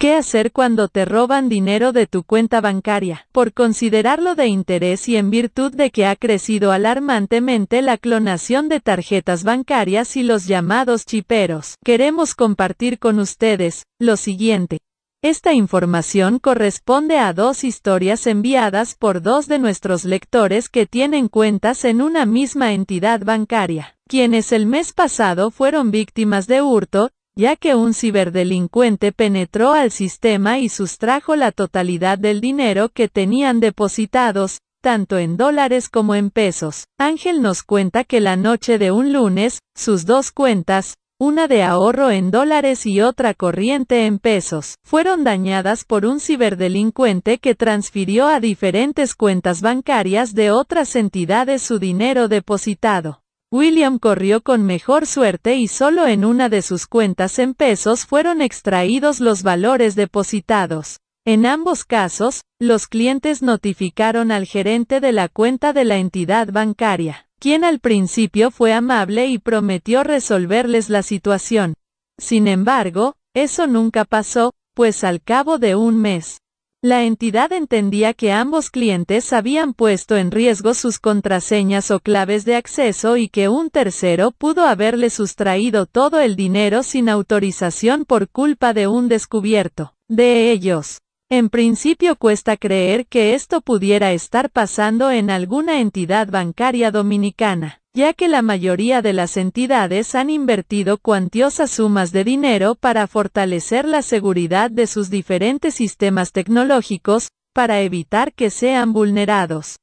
¿Qué hacer cuando te roban dinero de tu cuenta bancaria? Por considerarlo de interés y en virtud de que ha crecido alarmantemente la clonación de tarjetas bancarias y los llamados chiperos, queremos compartir con ustedes lo siguiente. Esta información corresponde a dos historias enviadas por dos de nuestros lectores que tienen cuentas en una misma entidad bancaria, quienes el mes pasado fueron víctimas de hurto, ya que un ciberdelincuente penetró al sistema y sustrajo la totalidad del dinero que tenían depositados, tanto en dólares como en pesos. Ángel nos cuenta que la noche de un lunes, sus dos cuentas, una de ahorro en dólares y otra corriente en pesos, fueron dañadas por un ciberdelincuente que transfirió a diferentes cuentas bancarias de otras entidades su dinero depositado. William corrió con mejor suerte y solo en una de sus cuentas en pesos fueron extraídos los valores depositados. En ambos casos, los clientes notificaron al gerente de la cuenta de la entidad bancaria, quien al principio fue amable y prometió resolverles la situación. Sin embargo, eso nunca pasó, pues al cabo de un mes, la entidad entendía que ambos clientes habían puesto en riesgo sus contraseñas o claves de acceso y que un tercero pudo haberle sustraído todo el dinero sin autorización por culpa de un descubierto de ellos. En principio cuesta creer que esto pudiera estar pasando en alguna entidad bancaria dominicana ya que la mayoría de las entidades han invertido cuantiosas sumas de dinero para fortalecer la seguridad de sus diferentes sistemas tecnológicos, para evitar que sean vulnerados.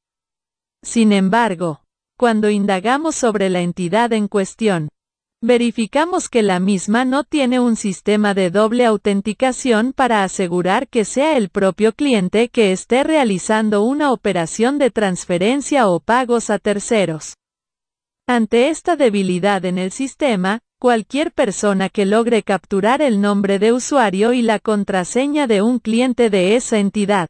Sin embargo, cuando indagamos sobre la entidad en cuestión, verificamos que la misma no tiene un sistema de doble autenticación para asegurar que sea el propio cliente que esté realizando una operación de transferencia o pagos a terceros. Ante esta debilidad en el sistema, cualquier persona que logre capturar el nombre de usuario y la contraseña de un cliente de esa entidad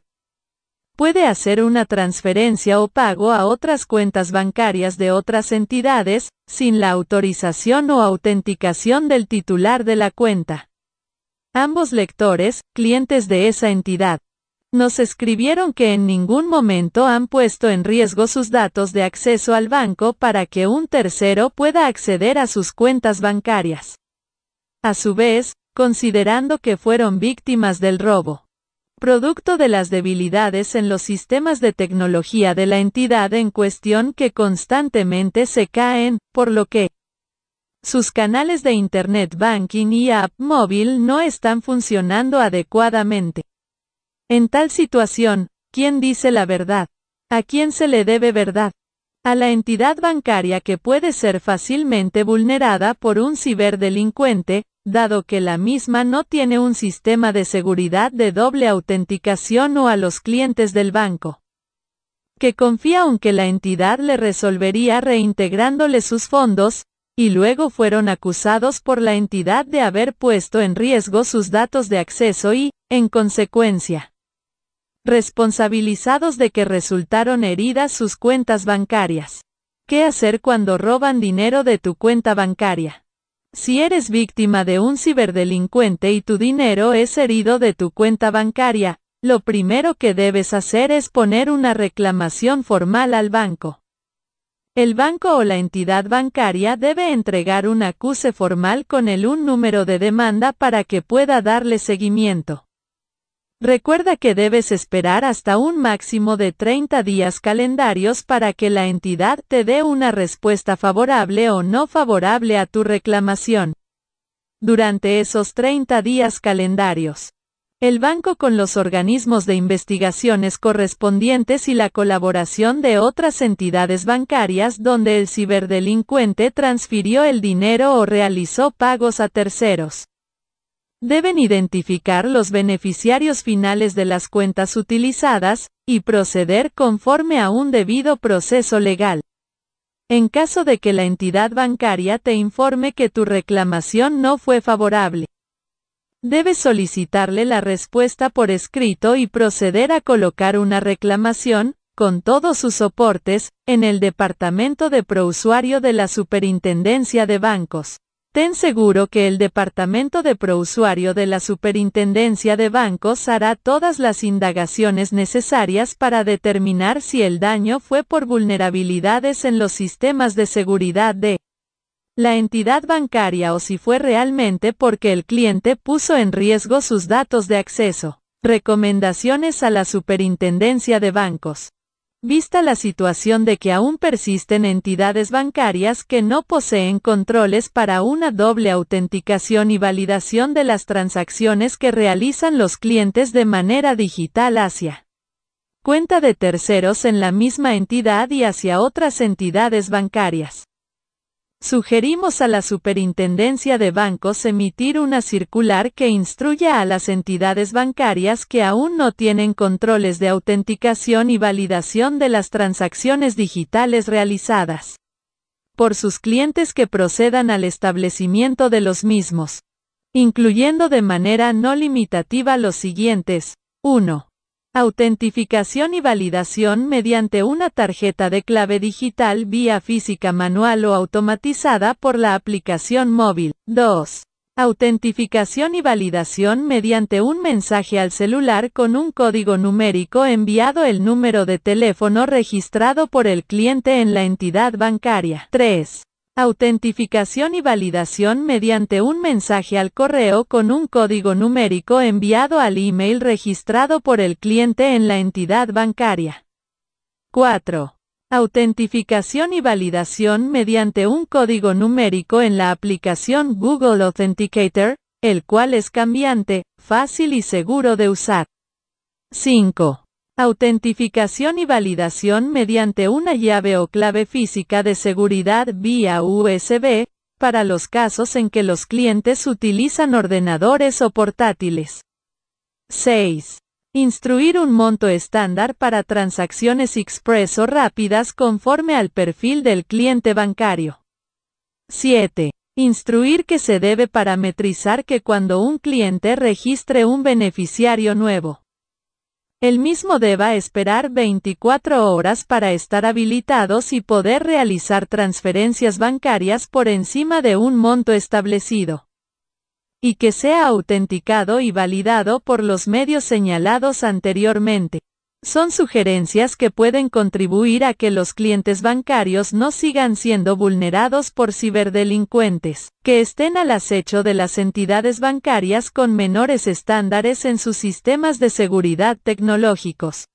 puede hacer una transferencia o pago a otras cuentas bancarias de otras entidades, sin la autorización o autenticación del titular de la cuenta. Ambos lectores, clientes de esa entidad, nos escribieron que en ningún momento han puesto en riesgo sus datos de acceso al banco para que un tercero pueda acceder a sus cuentas bancarias. A su vez, considerando que fueron víctimas del robo. Producto de las debilidades en los sistemas de tecnología de la entidad en cuestión que constantemente se caen, por lo que sus canales de Internet Banking y app móvil no están funcionando adecuadamente. En tal situación, ¿quién dice la verdad? ¿A quién se le debe verdad? A la entidad bancaria que puede ser fácilmente vulnerada por un ciberdelincuente, dado que la misma no tiene un sistema de seguridad de doble autenticación o a los clientes del banco que confía aunque la entidad le resolvería reintegrándole sus fondos, y luego fueron acusados por la entidad de haber puesto en riesgo sus datos de acceso y, en consecuencia, responsabilizados de que resultaron heridas sus cuentas bancarias. ¿Qué hacer cuando roban dinero de tu cuenta bancaria? Si eres víctima de un ciberdelincuente y tu dinero es herido de tu cuenta bancaria, lo primero que debes hacer es poner una reclamación formal al banco. El banco o la entidad bancaria debe entregar un acuse formal con el un número de demanda para que pueda darle seguimiento. Recuerda que debes esperar hasta un máximo de 30 días calendarios para que la entidad te dé una respuesta favorable o no favorable a tu reclamación. Durante esos 30 días calendarios, el banco con los organismos de investigaciones correspondientes y la colaboración de otras entidades bancarias donde el ciberdelincuente transfirió el dinero o realizó pagos a terceros. Deben identificar los beneficiarios finales de las cuentas utilizadas, y proceder conforme a un debido proceso legal. En caso de que la entidad bancaria te informe que tu reclamación no fue favorable, debes solicitarle la respuesta por escrito y proceder a colocar una reclamación, con todos sus soportes, en el Departamento de Prousuario de la Superintendencia de Bancos. Ten seguro que el Departamento de Prousuario de la Superintendencia de Bancos hará todas las indagaciones necesarias para determinar si el daño fue por vulnerabilidades en los sistemas de seguridad de la entidad bancaria o si fue realmente porque el cliente puso en riesgo sus datos de acceso. Recomendaciones a la Superintendencia de Bancos vista la situación de que aún persisten entidades bancarias que no poseen controles para una doble autenticación y validación de las transacciones que realizan los clientes de manera digital hacia cuenta de terceros en la misma entidad y hacia otras entidades bancarias. Sugerimos a la Superintendencia de Bancos emitir una circular que instruya a las entidades bancarias que aún no tienen controles de autenticación y validación de las transacciones digitales realizadas por sus clientes que procedan al establecimiento de los mismos, incluyendo de manera no limitativa los siguientes. 1. Autentificación y validación mediante una tarjeta de clave digital vía física manual o automatizada por la aplicación móvil. 2. Autentificación y validación mediante un mensaje al celular con un código numérico enviado el número de teléfono registrado por el cliente en la entidad bancaria. 3. Autentificación y validación mediante un mensaje al correo con un código numérico enviado al email registrado por el cliente en la entidad bancaria. 4. Autentificación y validación mediante un código numérico en la aplicación Google Authenticator, el cual es cambiante, fácil y seguro de usar. 5. Autentificación y validación mediante una llave o clave física de seguridad vía USB, para los casos en que los clientes utilizan ordenadores o portátiles. 6. Instruir un monto estándar para transacciones express o rápidas conforme al perfil del cliente bancario. 7. Instruir que se debe parametrizar que cuando un cliente registre un beneficiario nuevo el mismo deba esperar 24 horas para estar habilitados y poder realizar transferencias bancarias por encima de un monto establecido. Y que sea autenticado y validado por los medios señalados anteriormente. Son sugerencias que pueden contribuir a que los clientes bancarios no sigan siendo vulnerados por ciberdelincuentes, que estén al acecho de las entidades bancarias con menores estándares en sus sistemas de seguridad tecnológicos,